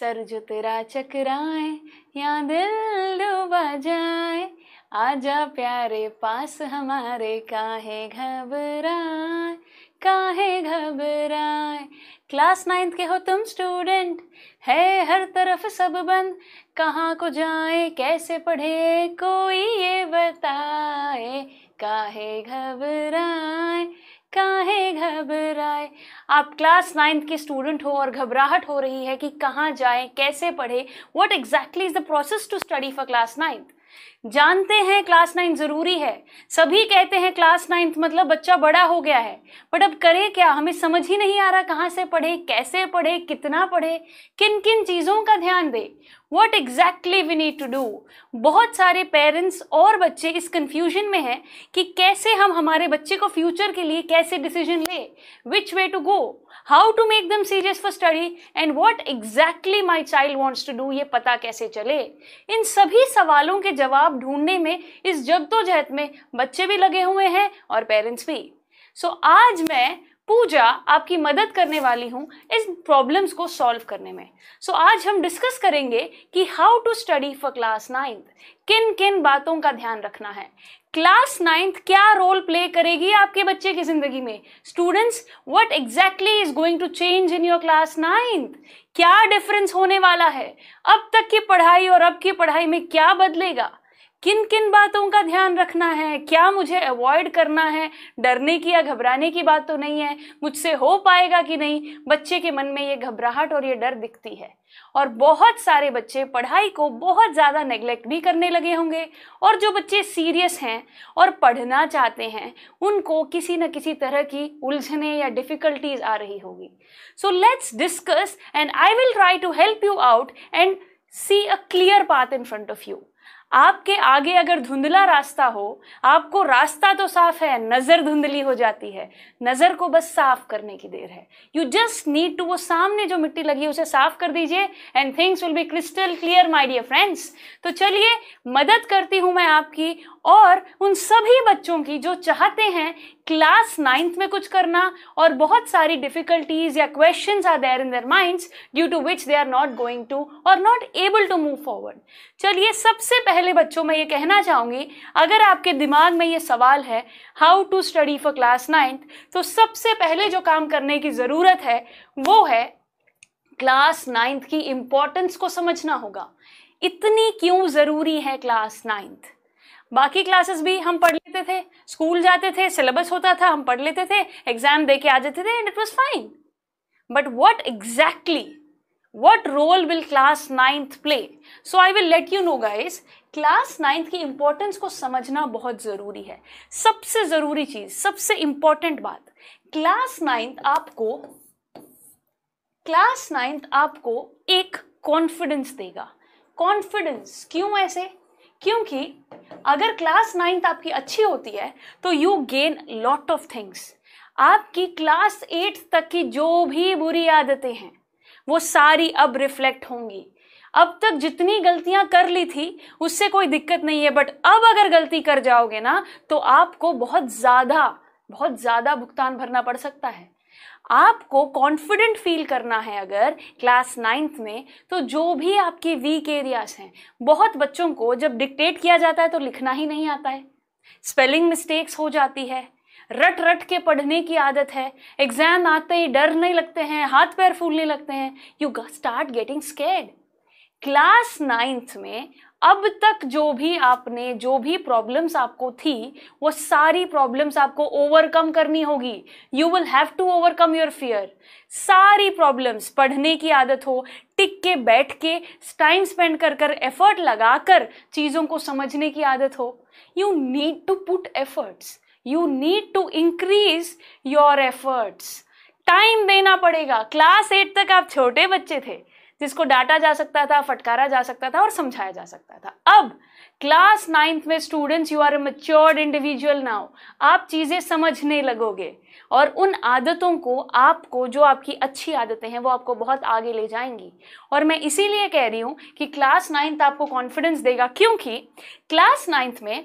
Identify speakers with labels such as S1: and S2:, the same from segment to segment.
S1: Sir जो तेरा चकराए या दिल डूबा जाए आजा प्यारे पास हमारे काहे घबराए काहे घबराए क्लास नाइन्थ के हो तुम स्टूडेंट है हर तरफ सब बंद कहाँ को जाए कैसे पढ़े कोई ये बताए काहे घबराए काहे घबराए आप क्लास नाइन्थ के स्टूडेंट हो और घबराहट हो रही है कि कहाँ जाए कैसे पढ़े what exactly is the process to study for class ninth जानते हैं क्लास नाइन्थ ज़रूरी है सभी कहते हैं क्लास नाइन्थ मतलब बच्चा बड़ा हो गया है बट अब करें क्या हमें समझ ही नहीं आ रहा कहाँ से पढ़े कैसे पढ़े कितना पढ़े किन किन चीज़ों का ध्यान दे what exactly we need to do बहुत सारे पेरेंट्स और बच्चे इस कन्फ्यूजन में हैं कि कैसे हम हमारे बच्चे को फ्यूचर के लिए कैसे डिसीजन ले which way to go how to make them serious for study and what exactly my child wants to do ये पता कैसे चले इन सभी सवालों के जवाब ढूंढने में इस जद्दोजहद में बच्चे भी लगे हुए हैं और पेरेंट्स भी सो so, आज मैं पूजा आपकी मदद करने वाली हूँ इस प्रॉब्लम्स को सॉल्व करने में सो so, आज हम डिस्कस करेंगे कि how to study for class ninth किन किन बातों का ध्यान रखना है क्लास नाइन्थ क्या रोल प्ले करेगी आपके बच्चे की जिंदगी में students what exactly is going to change in your class ninth क्या डिफरेंस होने वाला है अब तक की पढ़ाई और अब की पढ़ाई में क्या बदलेगा किन किन बातों का ध्यान रखना है क्या मुझे अवॉइड करना है डरने की या घबराने की बात तो नहीं है मुझसे हो पाएगा कि नहीं बच्चे के मन में ये घबराहट और ये डर दिखती है और बहुत सारे बच्चे पढ़ाई को बहुत ज़्यादा नेग्लेक्ट भी करने लगे होंगे और जो बच्चे सीरियस हैं और पढ़ना चाहते हैं उनको किसी न किसी तरह की उलझने या डिफ़िकल्टीज आ रही होगी so let's discuss and I will try to help you out and see a clear path in front of you आपके आगे अगर धुंधला रास्ता हो आपको रास्ता तो साफ है नज़र धुंधली हो जाती है नज़र को बस साफ करने की देर है यू जस्ट नीड टू वो सामने जो मिट्टी लगी है उसे साफ कर दीजिए and things will be crystal clear my dear friends तो चलिए मदद करती हूं मैं आपकी और उन सभी बच्चों की जो चाहते हैं क्लास नाइन्थ में कुछ करना और बहुत सारी डिफिकल्टीज या question are there in their minds due to which they are not going to और not able to move forward चलिए सबसे पहले बच्चों मैं ये कहना चाहूँगी अगर आपके दिमाग में ये सवाल है how to study for class ninth तो सबसे पहले जो काम करने की ज़रूरत है वो है क्लास नाइन्थ की इम्पोर्टेंस को समझना होगा इतनी क्यों ज़रूरी है क्लास नाइन्थ बाकी क्लासेस भी हम पढ़ लेते थे स्कूल जाते थे सिलेबस होता था हम पढ़ लेते थे एग्जाम दे के आ जाते थे and it was fine but what exactly what role will class ninth play so I will let you know guys class ninth की इंपॉर्टेंस को समझना बहुत ज़रूरी है सबसे ज़रूरी चीज़ सबसे इंपॉर्टेंट बात क्लास नाइन्थ आपको क्लास नाइन्थ आपको एक कॉन्फिडेंस देगा कॉन्फिडेंस क्यों ऐसे क्योंकि अगर क्लास नाइन्थ आपकी अच्छी होती है तो you gain lot of things आपकी क्लास एट तक की जो भी बुरी आदतें हैं वो सारी अब रिफ्लेक्ट होंगी अब तक जितनी गलतियां कर ली थी उससे कोई दिक्कत नहीं है बट अब अगर गलती कर जाओगे ना तो आपको बहुत ज़्यादा बहुत ज़्यादा भुगतान भरना पड़ सकता है आपको कॉन्फिडेंट फील करना है अगर क्लास नाइन्थ में तो जो भी आपके वीक एरियाज हैं बहुत बच्चों को जब डिक्टेट किया जाता है तो लिखना ही नहीं आता है स्पेलिंग मिस्टेक्स हो जाती है रट रट के पढ़ने की आदत है एग्जाम आते ही डर नहीं लगते हैं हाथ पैर फूलने लगते हैं you start getting scared class ninth में अब तक जो भी आपने जो भी प्रॉब्लम्स आपको थी वो सारी प्रॉब्लम्स आपको ओवरकम करनी होगी you will have to overcome your fear सारी प्रॉब्लम्स पढ़ने की आदत हो टिक के बैठ के टाइम स्पेंड कर कर एफर्ट लगा कर चीज़ों को समझने की आदत हो you need to put efforts you need to increase your efforts time देना पड़ेगा क्लास एट तक आप छोटे बच्चे थे जिसको डांटा जा सकता था फटकारा जा सकता था और समझाया जा सकता था अब क्लास नाइन्थ में students you are a matured individual now आप चीज़ें समझने लगोगे और उन आदतों को आपको जो आपकी अच्छी आदतें हैं वो आपको बहुत आगे ले जाएंगी और मैं इसीलिए कह रही हूँ कि क्लास नाइन्थ आपको कॉन्फिडेंस देगा क्योंकि क्लास नाइन्थ में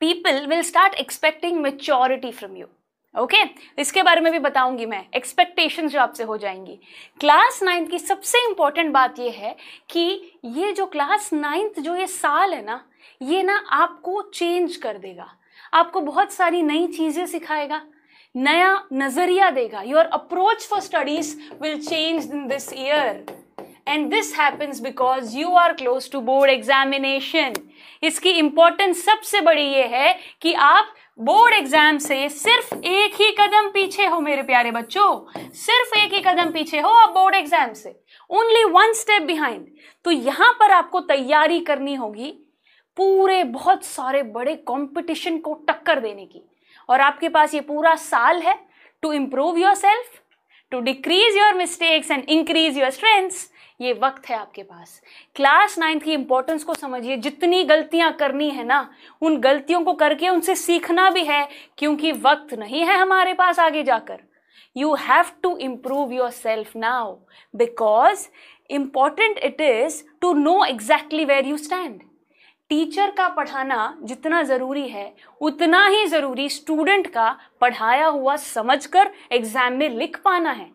S1: people will start expecting maturity from you okay okay? इसके बारे में भी बताऊंगी मैं एक्सपेक्टेशन जो आपसे हो जाएंगी क्लास नाइन्थ की सबसे इंपॉर्टेंट बात यह है कि ये जो क्लास नाइन्थ जो ये साल है ना ये ना आपको चेंज कर देगा आपको बहुत सारी नई चीज़ें सिखाएगा नया नज़रिया देगा your approach for studies will change in this year and this happens because you are close to board examination इसकी इंपॉर्टेंस सबसे बड़ी ये है कि आप बोर्ड एग्जाम से सिर्फ एक ही कदम पीछे हो मेरे प्यारे बच्चों सिर्फ एक ही कदम पीछे हो आप बोर्ड एग्जाम से ओनली वन स्टेप बिहाइंड तो यहां पर आपको तैयारी करनी होगी पूरे बहुत सारे बड़े कंपटीशन को टक्कर देने की और आपके पास ये पूरा साल है to improve yourself to decrease your mistakes and increase your strengths ये वक्त है आपके पास क्लास नाइन्थ की इंपॉर्टेंस को समझिए जितनी गलतियां करनी है ना उन गलतियों को करके उनसे सीखना भी है क्योंकि वक्त नहीं है हमारे पास आगे जाकर you have to improve yourself now because important it is to know exactly where you stand teacher का पढ़ाना जितना ज़रूरी है उतना ही ज़रूरी स्टूडेंट का पढ़ाया हुआ समझकर एग्ज़ाम में लिख पाना है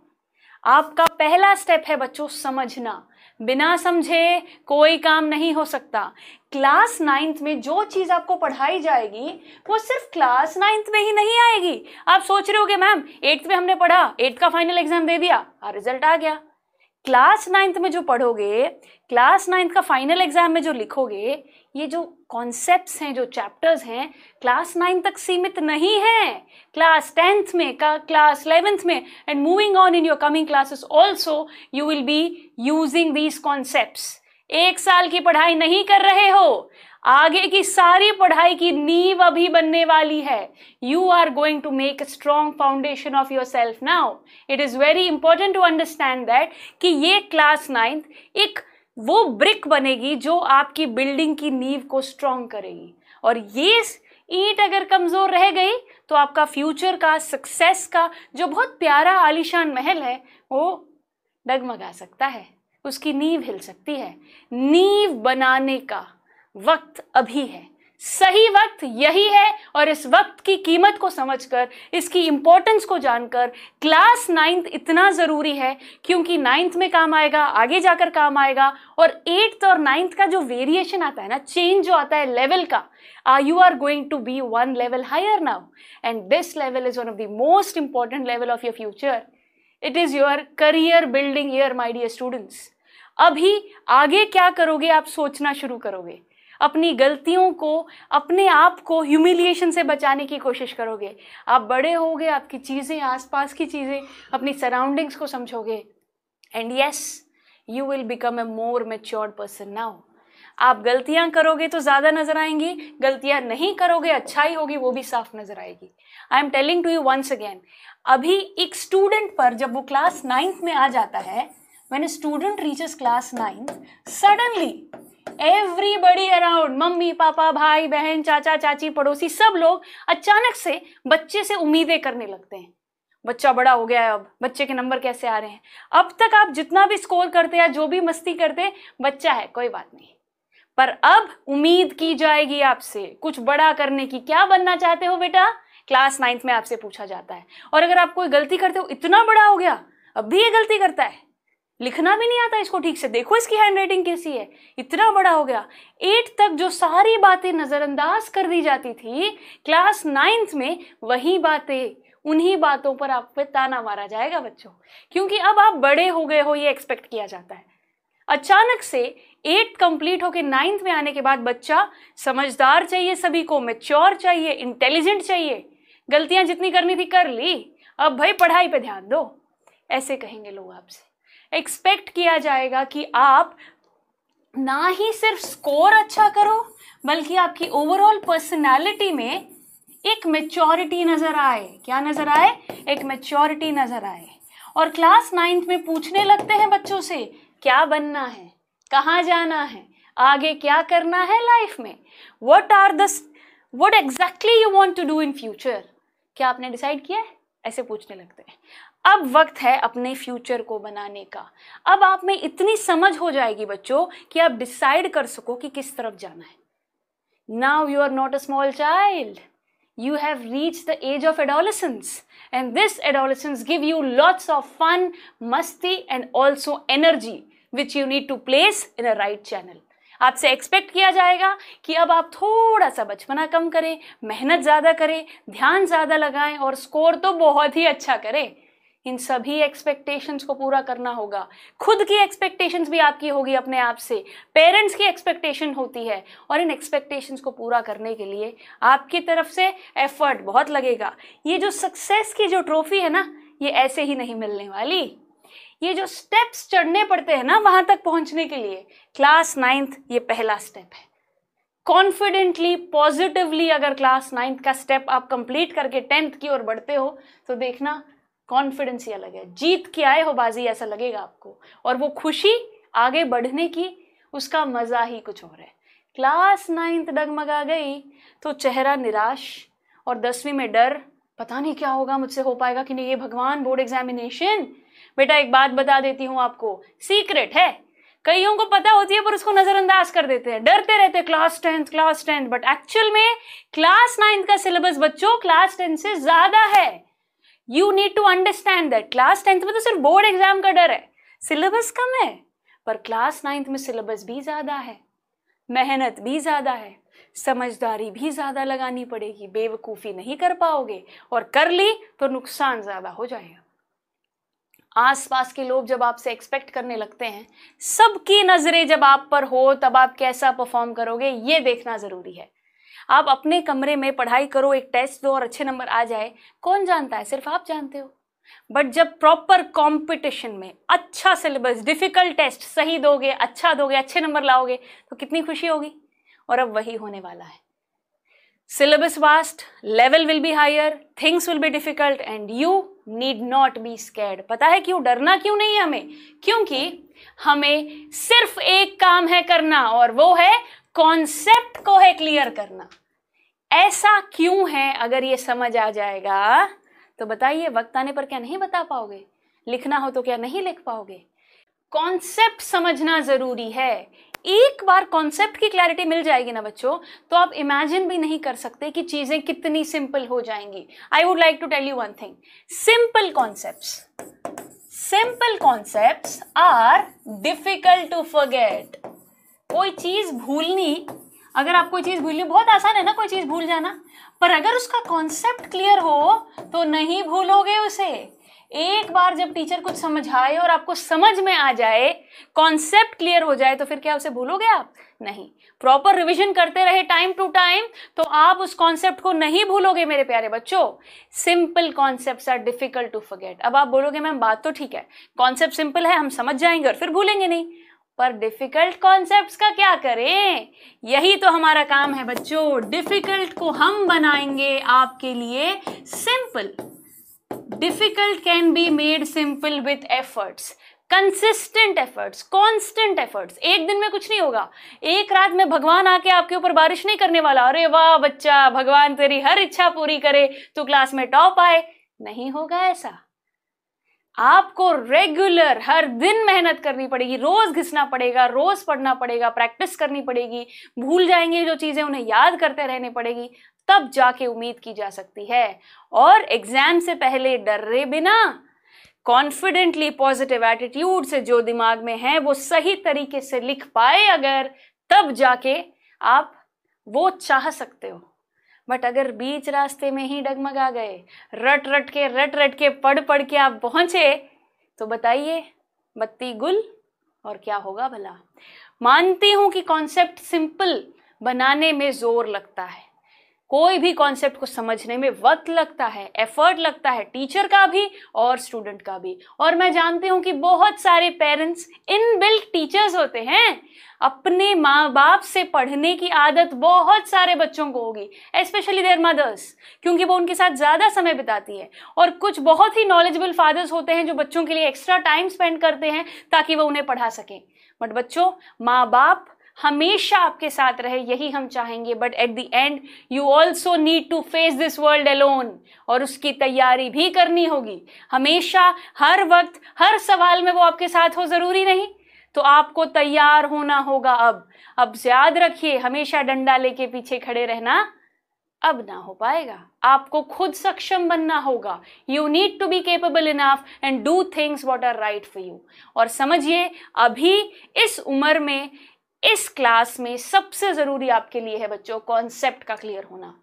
S1: आपका पहला स्टेप है बच्चों समझना बिना समझे कोई काम नहीं हो सकता क्लास नाइन्थ में जो चीज़ आपको पढ़ाई जाएगी वो सिर्फ क्लास नाइन्थ में ही नहीं आएगी आप सोच रहे हो होगे मैम एट्थ में हमने पढ़ा एट्थ का फाइनल एग्जाम दे दिया और हाँ, रिजल्ट आ गया क्लास नाइन्थ में जो पढ़ोगे क्लास नाइन्थ का फाइनल एग्जाम में जो लिखोगे ये जो कॉन्सेप्ट्स हैं जो चैप्टर्स हैं क्लास नाइन तक सीमित नहीं है क्लास टेंथ में का क्लास इलेवेंथ में and moving on in your coming classes also you will be using these concept एक साल की पढ़ाई नहीं कर रहे हो आगे की सारी पढ़ाई की नींव अभी बनने वाली है you are going to make a strong foundation of yourself now it is very important to understand that कि ये क्लास नाइन्थ एक वो ब्रिक बनेगी जो आपकी बिल्डिंग की नींव को स्ट्रांग करेगी और ये ईट अगर कमज़ोर रह गई तो आपका फ्यूचर का सक्सेस का जो बहुत प्यारा आलिशान महल है वो डगमगा सकता है उसकी नींव हिल सकती है नींव बनाने का वक्त अभी है सही वक्त यही है और इस वक्त की कीमत को समझकर इसकी इंपॉर्टेंस को जानकर क्लास नाइन्थ इतना ज़रूरी है क्योंकि नाइन्थ में काम आएगा आगे जाकर काम आएगा और एट्थ और नाइन्थ का जो वेरिएशन आता है ना चेंज जो आता है लेवल का I you are going to be one level higher now and this level is one of the most important level of your future it is your career building year my dear students अभी आगे क्या करोगे आप सोचना शुरू करोगे अपनी गलतियों को अपने आप को ह्यूमिलिएशन से बचाने की कोशिश करोगे आप बड़े होगे आपकी चीज़ें आसपास की चीज़ें अपनी सराउंडिंग्स को समझोगे and yes you will become a more matured person now आप गलतियां करोगे तो ज़्यादा नजर आएंगी गलतियां नहीं करोगे अच्छा ही होगी वो भी साफ नजर आएगी I am telling to you once again अभी एक स्टूडेंट पर जब वो क्लास नाइन्थ में आ जाता है मैंने student reaches class ninth suddenly everybody around मम्मी पापा भाई बहन चाचा चाची पड़ोसी सब लोग अचानक से बच्चे से उम्मीदें करने लगते हैं बच्चा बड़ा हो गया है अब बच्चे के नंबर कैसे आ रहे हैं अब तक आप जितना भी स्कोर करते या जो भी मस्ती करते बच्चा है कोई बात नहीं पर अब उम्मीद की जाएगी आपसे कुछ बड़ा करने की क्या बनना चाहते हो बेटा क्लास नाइन्थ में आपसे पूछा जाता है और अगर आप कोई गलती करते हो इतना बड़ा हो गया अब भी ये गलती करता है लिखना भी नहीं आता इसको ठीक से देखो इसकी हैंड राइटिंग कैसी है इतना बड़ा हो गया एट तक जो सारी बातें नज़रअंदाज कर दी जाती थी क्लास नाइन्थ में वही बातें उन्हीं बातों पर आप पे ताना मारा जाएगा बच्चों क्योंकि अब आप बड़े हो गए हो ये एक्सपेक्ट किया जाता है अचानक से एट कंप्लीट होके नाइन्थ में आने के बाद बच्चा समझदार चाहिए सभी को मेच्योर चाहिए इंटेलिजेंट चाहिए गलतियां जितनी करनी थी कर ली अब भाई पढ़ाई पे ध्यान दो ऐसे कहेंगे लोग आपसे एक्सपेक्ट किया जाएगा कि आप ना ही सिर्फ स्कोर अच्छा करो बल्कि आपकी ओवरऑल पर्सनालिटी में एक मेच्योरिटी नज़र आए क्या नज़र आए एक मेच्योरिटी नज़र आए और क्लास नाइन्थ में पूछने लगते हैं बच्चों से क्या बनना है कहाँ जाना है आगे क्या करना है लाइफ में what are this what exactly you want to do in future क्या आपने डिसाइड किया है ऐसे पूछने लगते हैं अब वक्त है अपने फ्यूचर को बनाने का अब आप में इतनी समझ हो जाएगी बच्चों कि आप डिसाइड कर सको कि किस तरफ जाना है now you are not a small child you have reach the age of adolescence and this adolescence give you lots of fun मस्ती and also energy which you need to place in a right channel आपसे expect किया जाएगा कि अब आप थोड़ा सा बचपना कम करें मेहनत ज़्यादा करें ध्यान ज़्यादा लगाएं और स्कोर तो बहुत ही अच्छा करें इन सभी एक्सपेक्टेशंस को पूरा करना होगा खुद की एक्सपेक्टेशंस भी आपकी होगी अपने आप से पेरेंट्स की एक्सपेक्टेशन होती है और इन एक्सपेक्टेशंस को पूरा करने के लिए आपकी तरफ से एफर्ट बहुत लगेगा ये जो सक्सेस की जो ट्रॉफी है ना ये ऐसे ही नहीं मिलने वाली ये जो स्टेप्स चढ़ने पड़ते हैं ना वहां तक पहुंचने के लिए क्लास नाइन्थ ये पहला स्टेप है कॉन्फिडेंटली पॉजिटिवली अगर क्लास नाइन्थ का स्टेप आप कंप्लीट करके टेंथ की ओर बढ़ते हो तो देखना कॉन्फिडेंस ही अलग है जीत के आए हो बाजी ऐसा लगेगा आपको और वो खुशी आगे बढ़ने की उसका मज़ा ही कुछ और है क्लास नाइन्थ डगमगा गई तो चेहरा निराश और दसवीं में डर पता नहीं क्या होगा मुझसे हो पाएगा कि नहीं ये भगवान बोर्ड एग्जामिनेशन बेटा एक बात बता देती हूँ आपको सीक्रेट है कईयों को पता होती है पर उसको नजरअंदाज कर देते हैं डरते रहते हैं class tenth class tenth but actual में क्लास नाइन्थ का सिलेबस बच्चों क्लास टेंथ से ज्यादा है you need to understand that class tenth में तो सिर्फ बोर्ड एग्जाम का डर है सिलेबस कम है पर क्लास नाइन्थ में सिलेबस भी ज़्यादा है मेहनत भी ज़्यादा है समझदारी भी ज़्यादा लगानी पड़ेगी बेवकूफ़ी नहीं कर पाओगे और कर ली तो नुकसान ज़्यादा हो जाएगा आसपास के लोग जब आपसे एक्सपेक्ट करने लगते हैं सबकी नज़रें जब आप पर हो तब आप कैसा परफॉर्म करोगे ये देखना ज़रूरी है आप अपने कमरे में पढ़ाई करो एक टेस्ट दो और अच्छे नंबर आ जाए कौन जानता है सिर्फ आप जानते हो बट जब प्रॉपर कंपटीशन में अच्छा सिलेबस डिफिकल्ट टेस्ट सही दोगे अच्छा दोगे अच्छे नंबर लाओगे तो कितनी खुशी होगी और अब वही होने वाला है syllabus vast level will be higher things will be difficult and you need not be scared पता है क्यों डरना क्यों नहीं हमें क्योंकि हमें सिर्फ एक काम है करना और वो है कॉन्सेप्ट को है क्लियर करना ऐसा क्यों है अगर ये समझ आ जाएगा तो बताइए वक्त आने पर क्या नहीं बता पाओगे लिखना हो तो क्या नहीं लिख पाओगे कॉन्सेप्ट समझना जरूरी है एक बार कॉन्सेप्ट की क्लैरिटी मिल जाएगी ना बच्चों तो आप इमेजिन भी नहीं कर सकते कि चीजें कितनी सिंपल हो जाएंगी I would like to tell you one thing simple concept simple concept are difficult to forget कोई चीज़ भूलनी अगर आप कोई चीज़ भूलनी बहुत आसान है ना कोई चीज़ भूल जाना पर अगर उसका कॉन्सेप्ट क्लियर हो तो नहीं भूलोगे उसे एक बार जब टीचर कुछ समझाए और आपको समझ में आ जाए कॉन्सेप्ट क्लियर हो जाए तो फिर क्या उसे भूलोगे आप नहीं प्रॉपर रिवीजन करते रहे टाइम टू टाइम तो आप उस कॉन्सेप्ट को नहीं भूलोगे मेरे प्यारे बच्चों simple concept are difficult to forget अब आप बोलोगे मैम बात तो ठीक है कॉन्सेप्ट सिंपल है हम समझ जाएंगे और फिर भूलेंगे नहीं पर डिफिकल्ट कॉन्सेप्ट का क्या करें यही तो हमारा काम है बच्चों डिफिकल्ट को हम बनाएंगे आपके लिए simple difficult can be made simple with efforts consistent efforts constant efforts एक दिन में कुछ नहीं होगा एक रात में भगवान आके आपके ऊपर बारिश नहीं करने वाला अरे वाह बच्चा भगवान तेरी हर इच्छा पूरी करे तो क्लास में टॉप आए नहीं होगा ऐसा आपको रेगुलर हर दिन मेहनत करनी पड़ेगी रोज घिसना पड़ेगा रोज पढ़ना पड़ेगा प्रैक्टिस करनी पड़ेगी भूल जाएंगे जो चीज़ें उन्हें याद करते रहने पड़ेगी तब जाके उम्मीद की जा सकती है और एग्जाम से पहले डर्रे बिना कॉन्फिडेंटली पॉजिटिव एटीट्यूड से जो दिमाग में है वो सही तरीके से लिख पाए अगर तब जाके आप वो चाह सकते हो बट अगर बीच रास्ते में ही डगमगा गए रट रट के रट रट के पढ़ पढ़ के आप पहुंचे तो बताइए बत्ती गुल और क्या होगा भला मानती हूं कि कॉन्सेप्ट सिंपल बनाने में जोर लगता है कोई भी कॉन्सेप्ट को समझने में वक्त लगता है एफर्ट लगता है टीचर का भी और स्टूडेंट का भी और मैं जानती हूँ कि बहुत सारे पेरेंट्स इन बिल्ट टीचर्स होते हैं अपने माँ बाप से पढ़ने की आदत बहुत सारे बच्चों को होगी स्पेशली देयर मदर्स क्योंकि वो उनके साथ ज़्यादा समय बिताती है और कुछ बहुत ही नॉलेजेबल फादर्स होते हैं जो बच्चों के लिए एक्स्ट्रा टाइम स्पेंड करते हैं ताकि वो उन्हें पढ़ा सकें बट बच्चों माँ बाप हमेशा आपके साथ रहे यही हम चाहेंगे but at the end you also need to face this world alone और उसकी तैयारी भी करनी होगी हमेशा हर वक्त हर सवाल में वो आपके साथ हो ज़रूरी नहीं तो आपको तैयार होना होगा अब अब याद रखिए हमेशा डंडा लेके पीछे खड़े रहना अब ना हो पाएगा आपको खुद सक्षम बनना होगा you need to be capable enough and do things what are right for you और समझिए अभी इस उम्र में इस क्लास में सबसे ज़रूरी आपके लिए है बच्चों कॉन्सेप्ट का क्लियर होना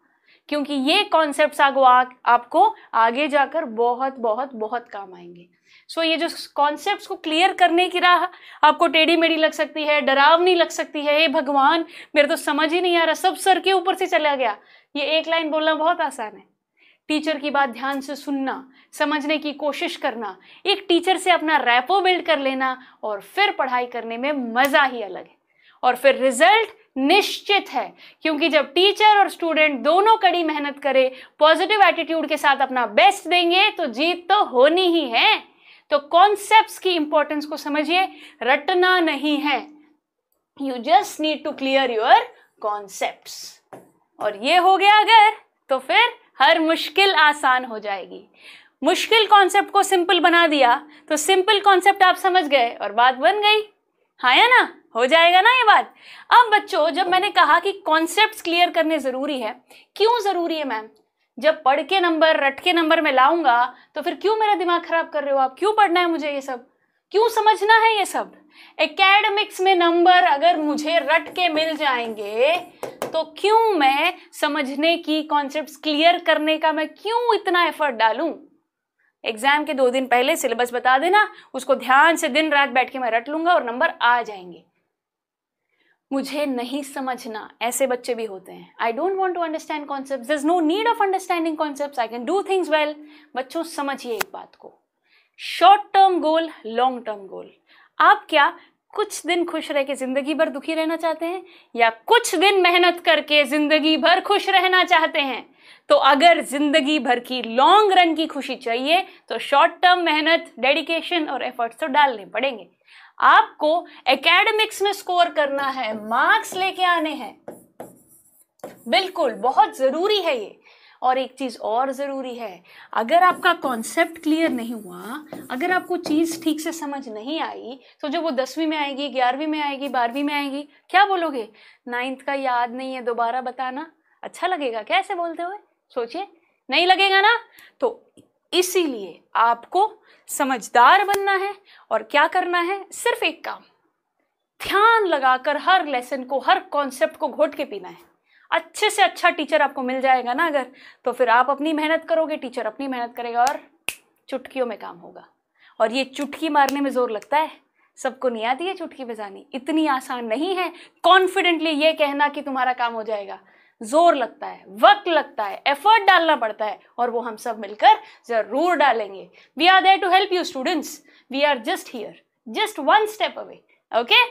S1: क्योंकि ये कॉन्सेप्ट आपको आगे जाकर बहुत बहुत बहुत काम आएंगे सो so, ये जो कॉन्सेप्ट को क्लियर करने की राह आपको टेढ़ी मेढ़ी लग सकती है डरावनी लग सकती है हे भगवान मेरे तो समझ ही नहीं आ रहा सब सर के ऊपर से चला गया ये एक लाइन बोलना बहुत आसान है टीचर की बात ध्यान से सुनना समझने की कोशिश करना एक टीचर से अपना रैपो बिल्ड कर लेना और फिर पढ़ाई करने में मज़ा ही अलग है और फिर रिजल्ट निश्चित है क्योंकि जब टीचर और स्टूडेंट दोनों कड़ी मेहनत करें पॉजिटिव एटीट्यूड के साथ अपना बेस्ट देंगे तो जीत तो होनी ही है तो कॉन्सेप्ट्स की इंपॉर्टेंस को समझिए रटना नहीं है you just need to clear your concepts और ये हो गया अगर तो फिर हर मुश्किल आसान हो जाएगी मुश्किल कॉन्सेप्ट को सिंपल बना दिया तो सिंपल कॉन्सेप्ट आप समझ गए और बात बन गई हाँ या ना हो जाएगा ना ये बात अब बच्चों जब मैंने कहा कि कॉन्सेप्ट क्लियर करने ज़रूरी है क्यों ज़रूरी है मैम जब पढ़ के नंबर रट के नंबर में लाऊंगा तो फिर क्यों मेरा दिमाग खराब कर रहे हो आप क्यों पढ़ना है मुझे ये सब क्यों समझना है ये सब एकेडमिक्स में नंबर अगर मुझे रट के मिल जाएंगे तो क्यों मैं समझने की कॉन्सेप्ट्स क्लियर करने का मैं क्यों इतना एफर्ट डालूं एग्जाम के दो दिन पहले सिलेबस बता देना उसको ध्यान से दिन रात बैठ के मैं रट लूंगा और नंबर आ जाएंगे मुझे नहीं समझना ऐसे बच्चे भी होते हैं I don't want to understand concept is no need of understanding concept I can do things well बच्चों समझिए एक बात को short term goal long term goal आप क्या कुछ दिन खुश रह के जिंदगी भर दुखी रहना चाहते हैं या कुछ दिन मेहनत करके जिंदगी भर खुश रहना चाहते हैं तो अगर जिंदगी भर की लॉन्ग रन की खुशी चाहिए तो शॉर्ट टर्म मेहनत डेडिकेशन और एफर्ट्स तो डालने पड़ेंगे आपको एकेडमिक्स में स्कोर करना है मार्क्स लेके आने हैं बिल्कुल बहुत जरूरी है ये और एक चीज़ और ज़रूरी है अगर आपका कॉन्सेप्ट क्लियर नहीं हुआ अगर आपको चीज़ ठीक से समझ नहीं आई तो जो वो दसवीं में आएगी ग्यारहवीं में आएगी बारहवीं में आएगी क्या बोलोगे नाइन्थ का याद नहीं है दोबारा बताना अच्छा लगेगा कैसे बोलते हुए सोचिए नहीं लगेगा ना तो इसीलिए आपको समझदार बनना है और क्या करना है सिर्फ एक काम ध्यान लगाकर हर लेसन को हर कॉन्सेप्ट को घोट के पीना है अच्छे से अच्छा टीचर आपको मिल जाएगा ना अगर तो फिर आप अपनी मेहनत करोगे टीचर अपनी मेहनत करेगा और चुटकियों में काम होगा और ये चुटकी मारने में जोर लगता है सबको नहीं आती है चुटकी बजानी इतनी आसान नहीं है कॉन्फिडेंटली ये कहना कि तुम्हारा काम हो जाएगा जोर लगता है वक्त लगता है एफर्ट डालना पड़ता है और वो हम सब मिलकर जरूर डालेंगे we are there to help you students we are just here just one step away okay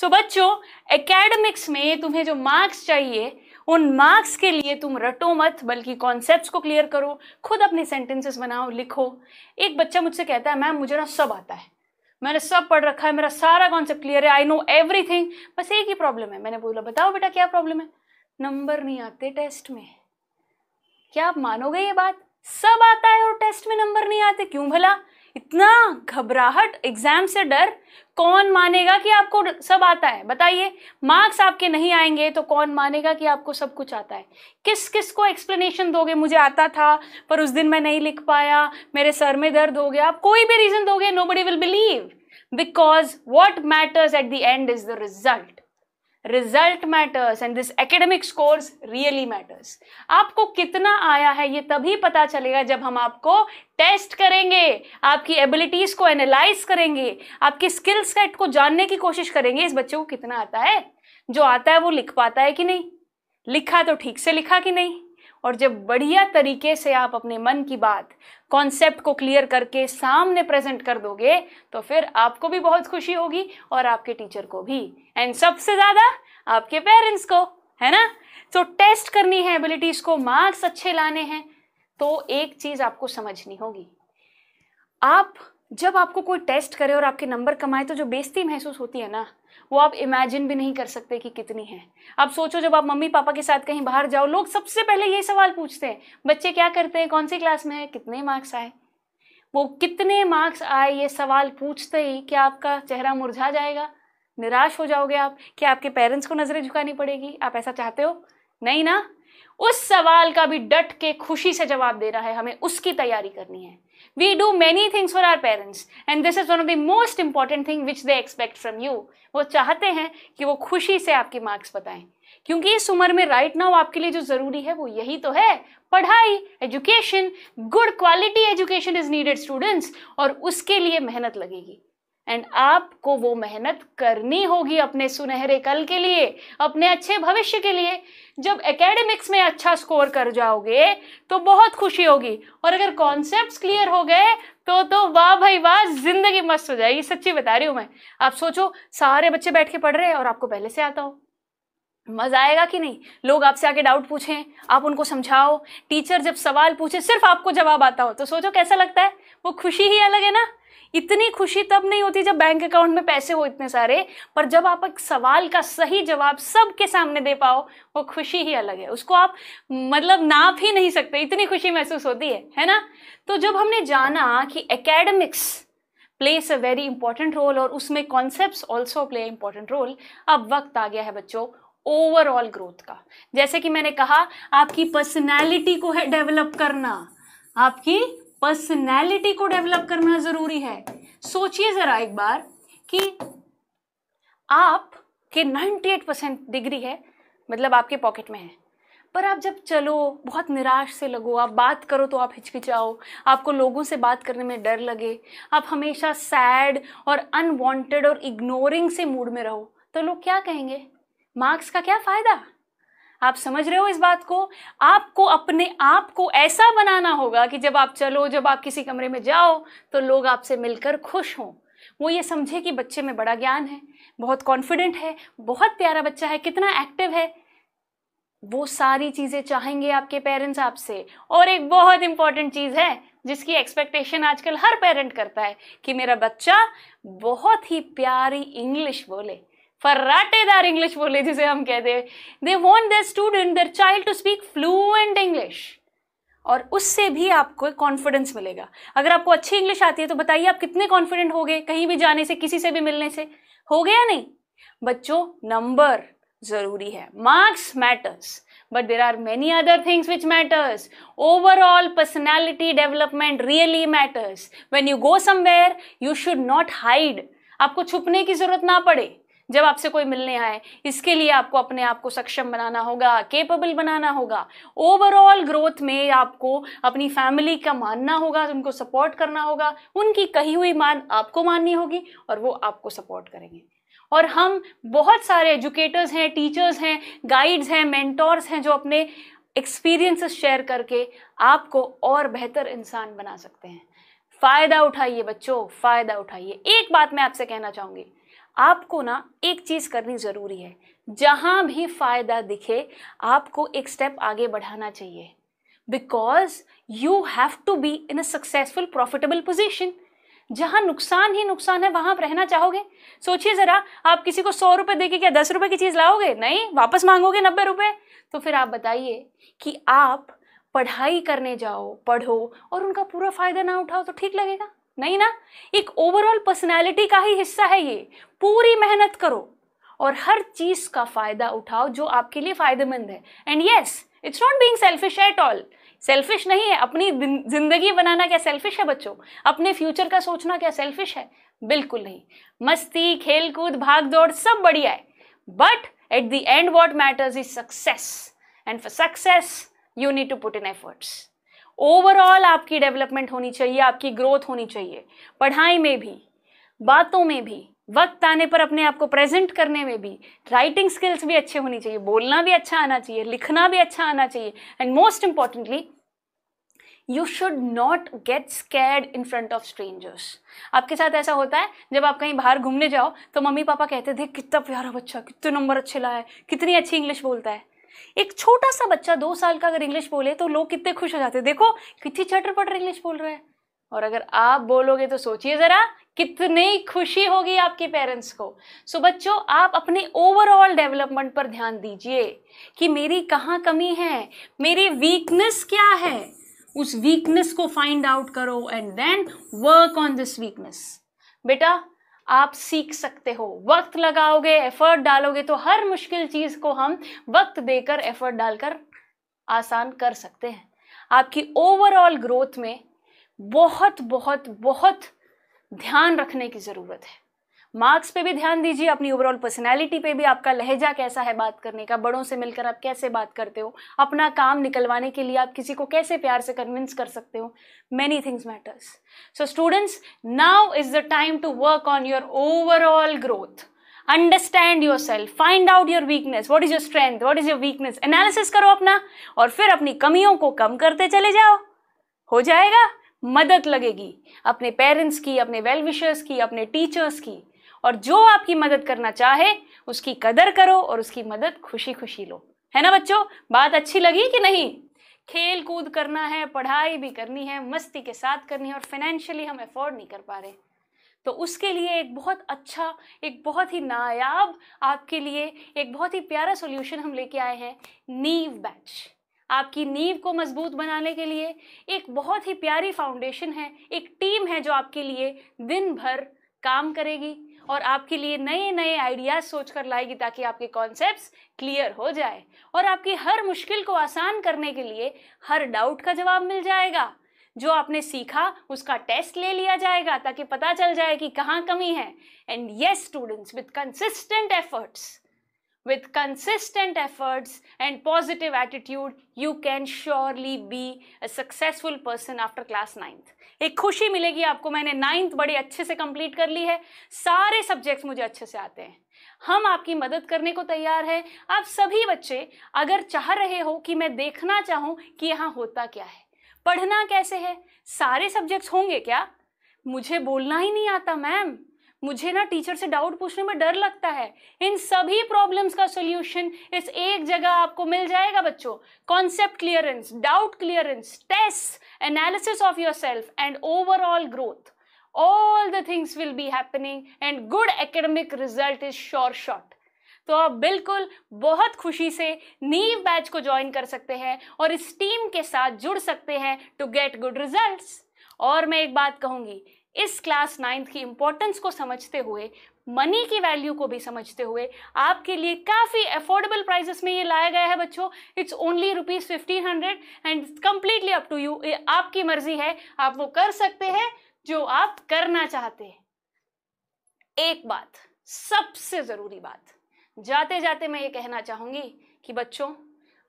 S1: so बच्चों एकेडमिक्स में तुम्हें जो मार्क्स चाहिए उन मार्क्स के लिए तुम रटो मत बल्कि कॉन्सेप्ट्स को क्लियर करो खुद अपने सेंटेंसेस बनाओ लिखो एक बच्चा मुझसे कहता है मैम मुझे ना सब आता है मैंने सब पढ़ रखा है मेरा सारा कॉन्सेप्ट क्लियर है आई नो एवरीथिंग बस एक ही प्रॉब्लम है मैंने बोला बताओ बेटा क्या प्रॉब्लम है नंबर नहीं आते टेस्ट में क्या आप मानोगे ये बात सब आता है और टेस्ट में नंबर नहीं आते क्यों भला इतना घबराहट एग्जाम से डर कौन मानेगा कि आपको सब आता है बताइए मार्क्स आपके नहीं आएंगे तो कौन मानेगा कि आपको सब कुछ आता है किस किस को एक्सप्लेनेशन दोगे मुझे आता था पर उस दिन मैं नहीं लिख पाया मेरे सर में दर्द हो गया आप कोई भी रीज़न दोगे nobody will believe because what matters at the end is the result result matters and this academic scores really matters आपको कितना आया है ये तभी पता चलेगा जब हम आपको टेस्ट करेंगे आपकी एबिलिटीज को एनालाइज करेंगे आपकी स्किल सेट को जानने की कोशिश करेंगे इस बच्चे को कितना आता है जो आता है वो लिख पाता है कि नहीं लिखा तो ठीक से लिखा कि नहीं और जब बढ़िया तरीके से आप अपने मन की बात कॉन्सेप्ट को क्लियर करके सामने प्रेजेंट कर दोगे तो फिर आपको भी बहुत खुशी होगी और आपके टीचर को भी एंड सबसे ज़्यादा आपके पेरेंट्स को है ना तो टेस्ट करनी है एबिलिटीज़ को मार्क्स अच्छे लाने हैं तो एक चीज़ आपको समझनी होगी आप जब आपको कोई टेस्ट करे और आपके नंबर कमाए तो जो बेस्ती महसूस होती है ना वो आप इमेजिन भी नहीं कर सकते कि कितनी है आप सोचो जब आप मम्मी पापा के साथ कहीं बाहर जाओ लोग सबसे पहले ये सवाल पूछते हैं बच्चे क्या करते हैं कौन सी क्लास में है कितने मार्क्स आए वो कितने मार्क्स आए ये सवाल पूछते ही क्या आपका चेहरा मुरझा जाएगा निराश हो जाओगे आप क्या आपके पेरेंट्स को नज़रें झुकानी पड़ेगी आप ऐसा चाहते हो नहीं ना उस सवाल का भी डट के खुशी से जवाब देना है हमें उसकी तैयारी करनी है We do many things for our parents and this is one of the most important thing which they expect from you. वो चाहते हैं कि वो खुशी से आपके मार्क्स बताएं क्योंकि इस उम्र में राइट right नाउ आपके लिए जो जरूरी है वो यही तो है पढ़ाई education good quality education is needed students और उसके लिए मेहनत लगेगी एंड आपको वो मेहनत करनी होगी अपने सुनहरे कल के लिए अपने अच्छे भविष्य के लिए जब एकेडमिक्स में अच्छा स्कोर कर जाओगे तो बहुत खुशी होगी और अगर कॉन्सेप्ट्स क्लियर हो गए तो तो वाह भाई वाह जिंदगी मस्त हो जाएगी सच्ची बता रही हूँ मैं आप सोचो सारे बच्चे बैठ के पढ़ रहे हैं और आपको पहले से आता हो मज़ा आएगा कि नहीं लोग आपसे आके डाउट पूछें आप उनको समझाओ टीचर जब सवाल पूछे सिर्फ आपको जवाब आता हो तो सोचो कैसा लगता है वो खुशी ही अलग है ना इतनी खुशी तब नहीं होती जब बैंक अकाउंट में पैसे हो इतने सारे पर जब आप एक सवाल का सही जवाब सबके सामने दे पाओ वो खुशी ही अलग है उसको आप मतलब नाप ही नहीं सकते इतनी खुशी महसूस होती है है ना तो जब हमने जाना कि academics place a very important role और उसमें concept also play important role अब वक्त आ गया है बच्चों ओवरऑल ग्रोथ का जैसे कि मैंने कहा आपकी पर्सनैलिटी को है डेवलप करना आपकी पर्सनैलिटी को डेवलप करना जरूरी है सोचिए जरा एक बार कि आप के 98 परसेंट डिग्री है मतलब आपके पॉकेट में है पर आप जब चलो बहुत निराश से लगो आप बात करो तो आप हिचकिचाओ आपको लोगों से बात करने में डर लगे आप हमेशा सैड और अनवांटेड और इग्नोरिंग से मूड में रहो तो लोग क्या कहेंगे मार्क्स का क्या फ़ायदा आप समझ रहे हो इस बात को आपको अपने आप को ऐसा बनाना होगा कि जब आप चलो जब आप किसी कमरे में जाओ तो लोग आपसे मिलकर खुश हों वो ये समझे कि बच्चे में बड़ा ज्ञान है बहुत कॉन्फिडेंट है बहुत प्यारा बच्चा है कितना एक्टिव है वो सारी चीज़ें चाहेंगे आपके पेरेंट्स आपसे और एक बहुत इंपॉर्टेंट चीज़ है जिसकी एक्सपेक्टेशन आजकल हर पेरेंट करता है कि मेरा बच्चा बहुत ही प्यारी इंग्लिश बोले फर्राटेदार इंग्लिश बोले जिसे हम कहते हैं they want their student their child to speak fluent English और उससे भी आपको कॉन्फिडेंस मिलेगा अगर आपको अच्छी इंग्लिश आती है तो बताइए आप कितने कॉन्फिडेंट हो गए कहीं भी जाने से किसी से भी मिलने से हो गया नहीं बच्चों नंबर जरूरी है marks matters but there are many other things which matters overall personality development really matters when you go somewhere you should not hide आपको छुपने की जरूरत ना पड़े जब आपसे कोई मिलने आए इसके लिए आपको अपने आप को सक्षम बनाना होगा केपेबल बनाना होगा ओवरऑल ग्रोथ में आपको अपनी फैमिली का मानना होगा उनको सपोर्ट करना होगा उनकी कही हुई मान आपको माननी होगी और वो आपको सपोर्ट करेंगे और हम बहुत सारे एजुकेटर्स हैं टीचर्स हैं गाइड्स हैं मेंटोर्स हैं जो अपने एक्सपीरियंसेस शेयर करके आपको और बेहतर इंसान बना सकते हैं फ़ायदा उठाइए बच्चों फ़ायदा उठाइए एक बात मैं आपसे कहना चाहूँगी आपको ना एक चीज़ करनी ज़रूरी है जहां भी फ़ायदा दिखे आपको एक स्टेप आगे बढ़ाना चाहिए because you have to be in a successful profitable position जहां नुकसान ही नुकसान है वहाँ आप रहना चाहोगे सोचिए ज़रा आप किसी को सौ रुपये देके क्या दस रुपये की चीज़ लाओगे नहीं वापस मांगोगे नब्बे रुपये तो फिर आप बताइए कि आप पढ़ाई करने जाओ पढ़ो और उनका पूरा फ़ायदा ना उठाओ तो ठीक लगेगा नहीं ना एक ओवरऑल पर्सनैलिटी का ही हिस्सा है ये पूरी मेहनत करो और हर चीज का फायदा उठाओ जो आपके लिए फायदेमंद है and yes it's not being selfish at all selfish नहीं है अपनी जिंदगी बनाना क्या सेल्फिश है बच्चों अपने फ्यूचर का सोचना क्या सेल्फिश है बिल्कुल नहीं मस्ती खेल कूद भाग दौड़ सब बढ़िया है but at the end what matters is success and for success you need to put in efforts overall आपकी डेवलपमेंट होनी चाहिए आपकी ग्रोथ होनी चाहिए पढ़ाई में भी बातों में भी वक्त आने पर अपने आप को प्रेजेंट करने में भी राइटिंग स्किल्स भी अच्छे होनी चाहिए बोलना भी अच्छा आना चाहिए लिखना भी अच्छा आना चाहिए and most importantly you should not get scared in front of strangers आपके साथ ऐसा होता है जब आप कहीं बाहर घूमने जाओ तो मम्मी पापा कहते थे कितना प्यारा बच्चा कितने नंबर अच्छे लाया है कितनी अच्छी इंग्लिश बोलता है एक छोटा सा बच्चा दो साल का अगर इंग्लिश बोले तो लोग कितने खुश हो जाते देखो कितनी चटर पटर इंग्लिश बोल रहा है और अगर आप बोलोगे तो सोचिए ज़रा कितनी खुशी होगी आपके पेरेंट्स को सो so, बच्चों आप अपने ओवरऑल डेवलपमेंट पर ध्यान दीजिए कि मेरी कहाँ कमी है मेरी वीकनेस क्या है उस वीकनेस को फाइंड आउट करो and then work on this weakness बेटा आप सीख सकते हो वक्त लगाओगे एफर्ट डालोगे तो हर मुश्किल चीज को हम वक्त देकर एफर्ट डालकर आसान कर सकते हैं आपकी ओवरऑल ग्रोथ में बहुत बहुत बहुत ध्यान रखने की ज़रूरत है मार्क्स पे भी ध्यान दीजिए अपनी ओवरऑल पर्सनैलिटी पे भी आपका लहजा कैसा है बात करने का बड़ों से मिलकर आप कैसे बात करते हो अपना काम निकलवाने के लिए आप किसी को कैसे प्यार से कन्विंस कर सकते हो many things matters so students now is the time to work on your overall growth understand yourself find out your weakness what is your strength what is your weakness analysis करो अपना और फिर अपनी कमियों को कम करते चले जाओ हो जाएगा मदद लगेगी अपने पेरेंट्स की अपने वेल विशर्स की अपने टीचर्स की और जो आपकी मदद करना चाहे उसकी कदर करो और उसकी मदद खुशी खुशी लो है ना बच्चों बात अच्छी लगी कि नहीं खेल कूद करना है पढ़ाई भी करनी है मस्ती के साथ करनी है और फाइनेंशियली हम अफोर्ड नहीं कर पा रहे तो उसके लिए एक बहुत अच्छा एक बहुत ही नायाब आपके लिए एक बहुत ही प्यारा सोल्यूशन हम लेके आए हैं नीव बैच आपकी नींव को मजबूत बनाने के लिए एक बहुत ही प्यारी फाउंडेशन है एक टीम है जो आपके लिए दिन भर काम करेगी और आपके लिए नए नए आइडियाज सोच कर लाएगी ताकि आपके कॉन्सेप्ट्स क्लियर हो जाए और आपकी हर मुश्किल को आसान करने के लिए हर डाउट का जवाब मिल जाएगा जो आपने सीखा उसका टेस्ट ले लिया जाएगा ताकि पता चल जाए कि कहाँ कमी है and yes students with consistent efforts with consistent efforts and positive attitude, you can surely be a successful person after class ninth एक खुशी मिलेगी आपको मैंने नाइन्थ बड़ी अच्छे से कंप्लीट कर ली है सारे सब्जेक्ट्स मुझे अच्छे से आते हैं हम आपकी मदद करने को तैयार हैं आप सभी बच्चे अगर चाह रहे हो कि मैं देखना चाहूँ कि यहाँ होता क्या है पढ़ना कैसे है सारे सब्जेक्ट्स होंगे क्या मुझे बोलना ही नहीं आता मैम मुझे ना टीचर से डाउट पूछने में डर लगता है इन सभी प्रॉब्लम्स का सोल्यूशन इस एक जगह आपको मिल जाएगा बच्चों concept clearance doubt clearance test analysis of yourself and overall growth all the things will be happening and good academic result is sure shot तो आप बिल्कुल बहुत खुशी से नीव बैच को ज्वाइन कर सकते हैं और इस टीम के साथ जुड़ सकते हैं टू गेट गुड रिजल्ट्स और मैं एक बात कहूंगी इस क्लास नाइन्थ की इंपॉर्टेंस को समझते हुए मनी की वैल्यू को भी समझते हुए आपके लिए काफ़ी अफोर्डेबल प्राइसेस में ये लाया गया है बच्चों it's only rupees fifteen hundred and completely up to you आपकी मर्जी है आप वो कर सकते हैं जो आप करना चाहते हैं एक बात सबसे ज़रूरी बात जाते जाते मैं ये कहना चाहूंगी कि बच्चों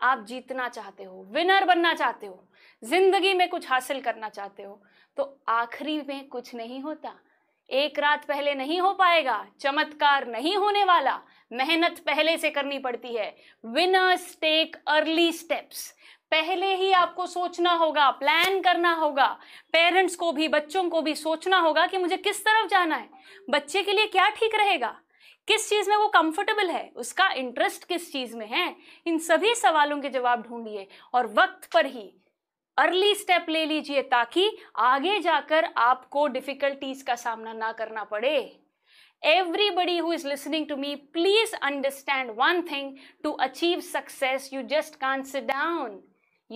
S1: आप जीतना चाहते हो विनर बनना चाहते हो जिंदगी में कुछ हासिल करना चाहते हो तो आखिरी में कुछ नहीं होता एक रात पहले नहीं हो पाएगा चमत्कार नहीं होने वाला मेहनत पहले से करनी पड़ती है विनर्स टेक अर्ली स्टेप्स पहले ही आपको सोचना होगा प्लान करना होगा पेरेंट्स को भी बच्चों को भी सोचना होगा कि मुझे किस तरफ जाना है बच्चे के लिए क्या ठीक रहेगा किस चीज़ में वो कंफर्टेबल है उसका इंटरेस्ट किस चीज़ में है इन सभी सवालों के जवाब ढूंढिए और वक्त पर ही अर्ली स्टेप ले लीजिए ताकि आगे जाकर आपको डिफिकल्टीज का सामना ना करना पड़े everybody who is listening to me please understand one thing to achieve success you just can't sit down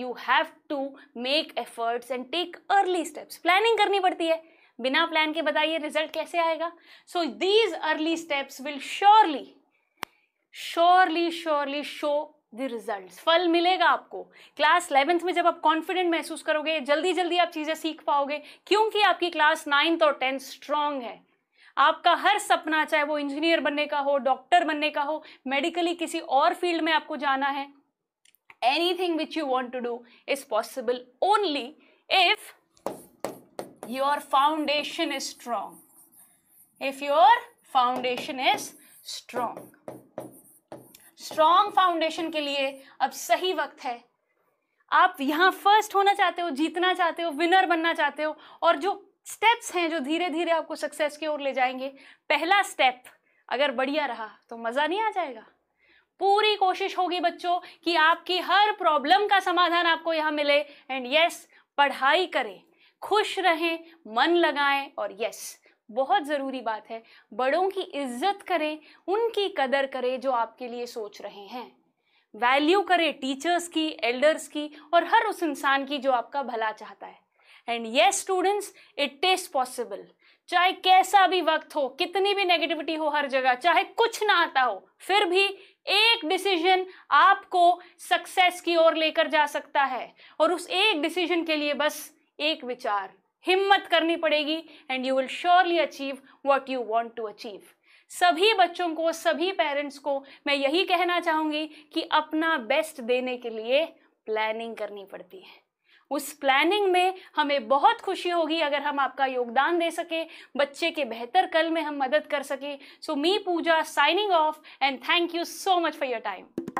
S1: you have to make efforts and take early steps planning karni padti hai बिना plan के बताइए result कैसे आएगा so these early steps will surely surely surely show the result फल मिलेगा आपको class eleventh में जब आप कॉन्फिडेंट महसूस करोगे जल्दी जल्दी आप चीज़ें सीख पाओगे क्योंकि आपकी क्लास नाइन्थ और टेंथ स्ट्रांग है आपका हर सपना चाहे वो इंजीनियर बनने का हो डॉक्टर बनने का हो मेडिकली किसी और फील्ड में आपको जाना है anything which you want to do is possible only if your foundation is strong if your foundation is strong strong foundation के लिए अब सही वक्त है आप यहां फर्स्ट होना चाहते हो जीतना चाहते हो विनर बनना चाहते हो और जो स्टेप्स हैं जो धीरे धीरे आपको सक्सेस की ओर ले जाएंगे पहला स्टेप अगर बढ़िया रहा तो मज़ा नहीं आ जाएगा पूरी कोशिश होगी बच्चों कि आपकी हर प्रॉब्लम का समाधान आपको यहाँ मिले एंड यस yes, पढ़ाई करें खुश रहें मन लगाएं और यस बहुत ज़रूरी बात है बड़ों की इज्जत करें उनकी कदर करें जो आपके लिए सोच रहे हैं वैल्यू करें टीचर्स की एल्डर्स की और हर उस इंसान की जो आपका भला चाहता है एंड ये स्टूडेंट्स इट इज पॉसिबल चाहे कैसा भी वक्त हो कितनी भी नेगेटिविटी हो हर जगह चाहे कुछ ना आता हो फिर भी एक डिसीजन आपको सक्सेस की ओर लेकर जा सकता है और उस एक डिसीजन के लिए बस एक विचार हिम्मत करनी पड़ेगी and you will surely achieve what you want to achieve सभी बच्चों को सभी पेरेंट्स को मैं यही कहना चाहूँगी कि अपना बेस्ट देने के लिए प्लानिंग करनी पड़ती है उस प्लानिंग में हमें बहुत खुशी होगी अगर हम आपका योगदान दे सके बच्चे के बेहतर कल में हम मदद कर सके so me Pooja signing off and thank you so much for your time